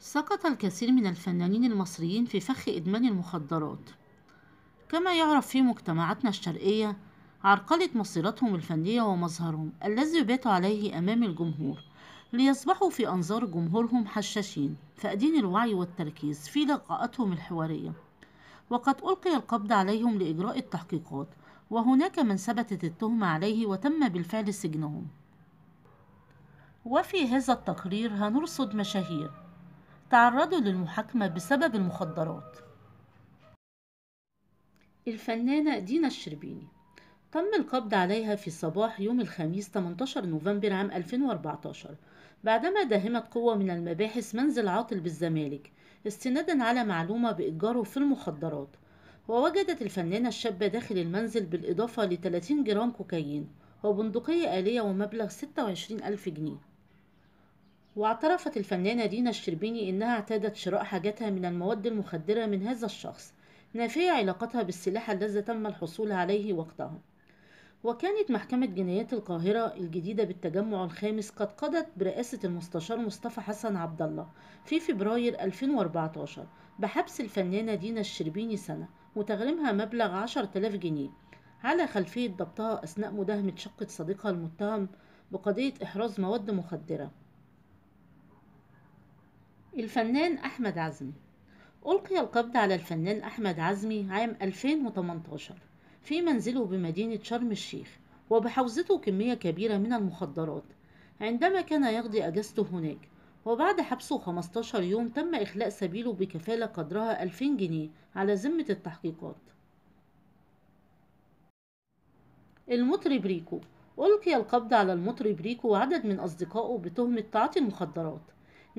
سقط الكثير من الفنانين المصريين في فخ إدمان المخدرات كما يعرف في مجتمعاتنا الشرقية عرقلة مصيرتهم الفنية ومظهرهم الذي يبات عليه أمام الجمهور ليصبحوا في أنظار جمهورهم حشاشين فأدين الوعي والتركيز في لقاءاتهم الحوارية وقد ألقي القبض عليهم لإجراء التحقيقات وهناك من ثبتت التهمة عليه وتم بالفعل سجنهم وفي هذا التقرير هنرصد مشاهير تعرضوا للمحاكمة بسبب المخدرات الفنانة دينا الشربيني تم القبض عليها في صباح يوم الخميس 18 نوفمبر عام 2014 بعدما داهمت قوة من المباحث منزل عاطل بالزمالك استنادا على معلومة بإتجاره في المخدرات ووجدت الفنانة الشابة داخل المنزل بالإضافة ل 30 جرام كوكايين وبندقية آلية ومبلغ 26 ألف جنيه واعترفت الفنانة دينا الشربيني إنها اعتادت شراء حاجاتها من المواد المخدرة من هذا الشخص نافية علاقتها بالسلاح الذي تم الحصول عليه وقتها وكانت محكمة جنايات القاهرة الجديدة بالتجمع الخامس قد قضت برئاسة المستشار مصطفى حسن عبد الله في فبراير 2014 بحبس الفنانة دينا الشربيني سنة وتغريمها مبلغ 10000 جنيه على خلفية ضبطها أثناء مداهمة شقة صديقها المتهم بقضية إحراز مواد مخدرة الفنان أحمد عزمي ألقي القبض على الفنان أحمد عزمي عام 2018 في منزله بمدينة شرم الشيخ وبحوزته كمية كبيرة من المخدرات عندما كان يقضي أجازته هناك وبعد حبسه 15 يوم تم إخلاء سبيله بكفالة قدرها 2000 جنيه على ذمة التحقيقات المطرب ريكو ألقي القبض على المطرب ريكو وعدد من أصدقائه بتهمة تعاطي المخدرات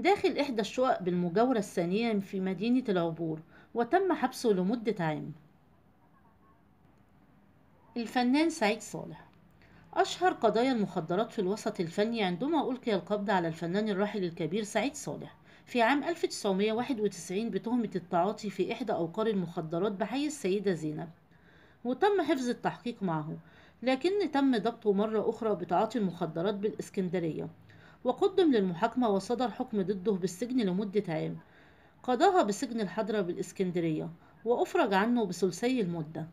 داخل إحدى الشقق بالمجاورة الثانية في مدينة العبور وتم حبسه لمدة عام الفنان سعيد صالح أشهر قضايا المخدرات في الوسط الفني عندما ألقي القبض على الفنان الراحل الكبير سعيد صالح في عام 1991 بتهمة التعاطي في إحدى أوقار المخدرات بحي السيدة زينب وتم حفظ التحقيق معه لكن تم ضبطه مرة أخرى بتعاطي المخدرات بالإسكندرية وقدم للمحاكمة وصدر حكم ضده بالسجن لمدة عام قضاها بسجن الحضرة بالإسكندرية وأفرج عنه بثلثي المدة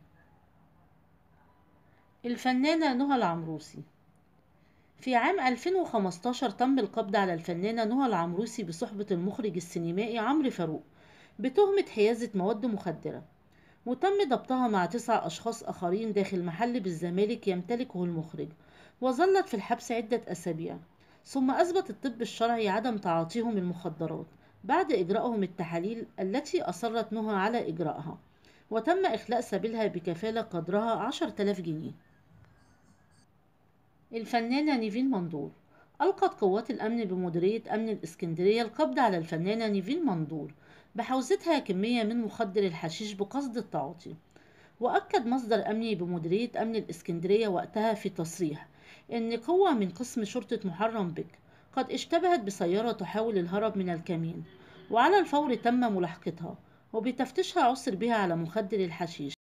الفنانة نهى العمروسي في عام 2015 تم القبض على الفنانة نهى العمروسي بصحبة المخرج السينمائي عمرو فاروق بتهمة حيازة مواد مخدرة وتم ضبطها مع تسع أشخاص آخرين داخل محل بالزمالك يمتلكه المخرج وظلت في الحبس عدة أسابيع ثم أثبت الطب الشرعي عدم تعاطيهم المخدرات بعد إجرائهم التحاليل التي أصرت نهى على إجرائها وتم إخلاء سبيلها بكفالة قدرها عشر تلاف جنيه الفنانة نيفين مندور ألقت قوات الأمن بمديرية أمن الإسكندرية القبض على الفنانة نيفين مندور بحوزتها كمية من مخدر الحشيش بقصد التعاطي وأكد مصدر أمني بمديرية أمن الإسكندرية وقتها في تصريح إن قوة من قسم شرطة محرم بك قد اشتبهت بسيارة تحاول الهرب من الكمين وعلى الفور تم ملاحقتها وبتفتيشها عثر بها على مخدر الحشيش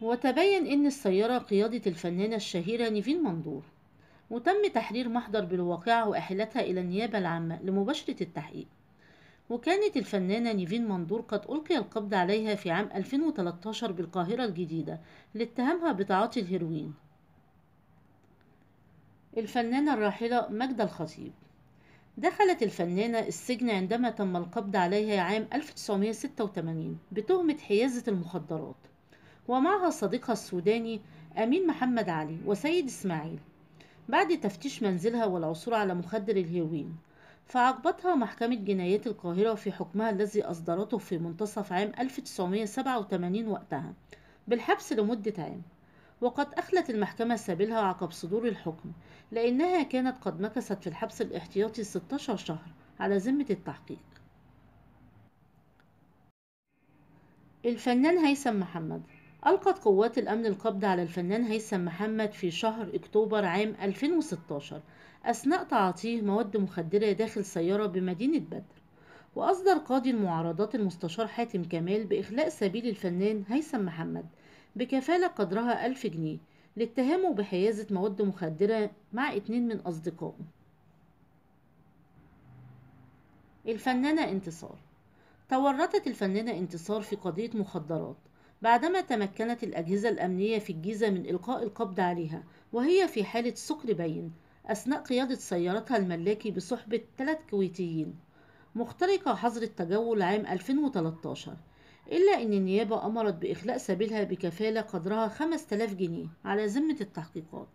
وتبين إن السيارة قيادة الفنانة الشهيرة نيفين مندور وتم تحرير محضر بالواقعة وأحلتها إلى النيابة العامة لمباشرة التحقيق وكانت الفنانة نيفين مندور قد ألقي القبض عليها في عام 2013 بالقاهرة الجديدة لاتهامها بتعاطي الهيروين الفنانة الراحلة ماجدة الخطيب دخلت الفنانة السجن عندما تم القبض عليها عام 1986 بتهمة حيازة المخدرات ومعها صديقها السوداني أمين محمد علي وسيد إسماعيل بعد تفتيش منزلها والعثور على مخدر الهيروين فعاقبتها محكمة جنايات القاهرة في حكمها الذي أصدرته في منتصف عام 1987 وقتها بالحبس لمدة عام وقد أخلت المحكمة سبيلها عقب صدور الحكم لأنها كانت قد مكثت في الحبس الاحتياطي 16 شهر على ذمة التحقيق الفنان هيثم محمد ألقت قوات الأمن القبض على الفنان هيثم محمد في شهر أكتوبر عام 2016 أثناء تعاطيه مواد مخدرة داخل سيارة بمدينة بدر وأصدر قاضي المعارضات المستشار حاتم كمال بإخلاء سبيل الفنان هيثم محمد بكفالة قدرها ألف جنيه لاتهامه بحيازة مواد مخدرة مع اتنين من أصدقائه الفنانة انتصار تورطت الفنانة انتصار في قضية مخدرات بعدما تمكنت الأجهزة الأمنية في الجيزة من إلقاء القبض عليها وهي في حالة سكر بين أثناء قيادة سيارتها الملاكي بصحبة ثلاث كويتيين مخترقة حظر التجول عام 2013 إلا أن النيابة أمرت بإخلاء سبيلها بكفالة قدرها 5000 جنيه على ذمة التحقيقات